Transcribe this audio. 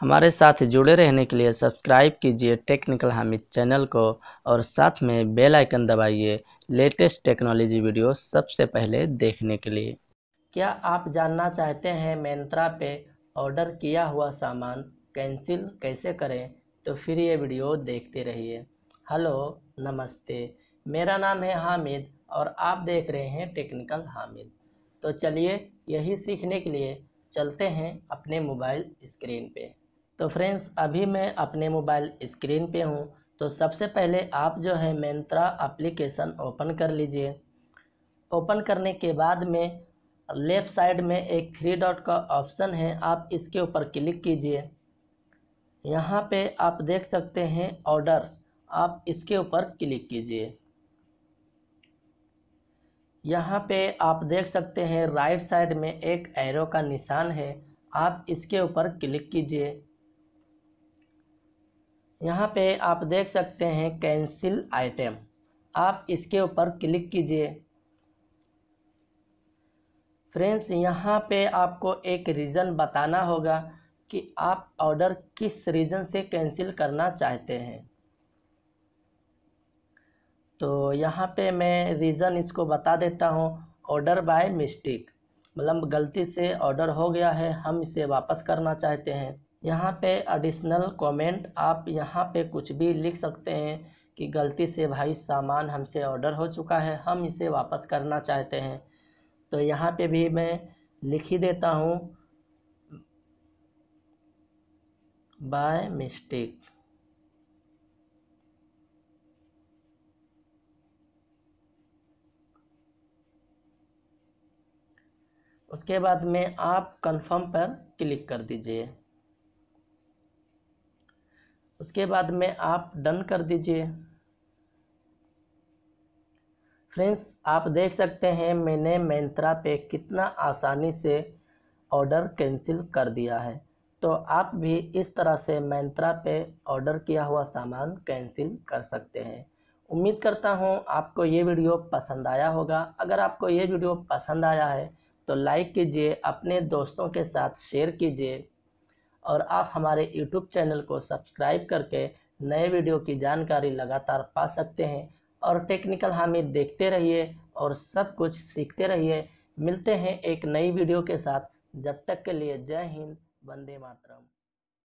हमारे साथ जुड़े रहने के लिए सब्सक्राइब कीजिए टेक्निकल हामिद चैनल को और साथ में बेल आइकन दबाइए लेटेस्ट टेक्नोलॉजी वीडियो सबसे पहले देखने के लिए क्या आप जानना चाहते हैं मैंत्रा पे ऑर्डर किया हुआ सामान कैंसिल कैसे करें तो फिर ये वीडियो देखते रहिए हेलो नमस्ते मेरा नाम है हामिद और आप देख रहे हैं टेक्निकल हामिद तो चलिए यही सीखने के लिए चलते हैं अपने मोबाइल स्क्रीन पे तो फ्रेंड्स अभी मैं अपने मोबाइल स्क्रीन पे हूँ तो सबसे पहले आप जो है मैंत्रा एप्लीकेशन ओपन कर लीजिए ओपन करने के बाद में लेफ़्ट साइड में एक थ्री डॉट का ऑप्शन है आप इसके ऊपर क्लिक कीजिए यहाँ पे आप देख सकते हैं ऑर्डर्स आप इसके ऊपर क्लिक कीजिए यहाँ पे आप देख सकते हैं राइट साइड में एक एरो का निशान है आप इसके ऊपर क्लिक कीजिए यहाँ पे आप देख सकते हैं कैंसिल आइटम आप इसके ऊपर क्लिक कीजिए फ्रेंड्स यहाँ पे आपको एक रीज़न बताना होगा कि आप ऑर्डर किस रीज़न से कैंसिल करना चाहते हैं तो यहाँ पे मैं रीज़न इसको बता देता हूँ ऑर्डर बाय मिस्टेक मतलब गलती से ऑर्डर हो गया है हम इसे वापस करना चाहते हैं यहाँ पे एडिशनल कमेंट आप यहाँ पे कुछ भी लिख सकते हैं कि गलती से भाई सामान हमसे ऑर्डर हो चुका है हम इसे वापस करना चाहते हैं तो यहाँ पे भी मैं लिख ही देता हूँ बाय मिस्टेक उसके बाद में आप कंफर्म पर क्लिक कर दीजिए उसके बाद में आप डन कर दीजिए फ्रेंड्स आप देख सकते हैं मैंने मिंत्रा पे कितना आसानी से ऑर्डर कैंसिल कर दिया है तो आप भी इस तरह से मिंत्रा पे ऑर्डर किया हुआ सामान कैंसिल कर सकते हैं उम्मीद करता हूँ आपको ये वीडियो पसंद आया होगा अगर आपको ये वीडियो पसंद आया है तो लाइक कीजिए अपने दोस्तों के साथ शेयर कीजिए और आप हमारे यूट्यूब चैनल को सब्सक्राइब करके नए वीडियो की जानकारी लगातार पा सकते हैं और टेक्निकल हामिद देखते रहिए और सब कुछ सीखते रहिए मिलते हैं एक नई वीडियो के साथ जब तक के लिए जय हिंद वंदे मातरम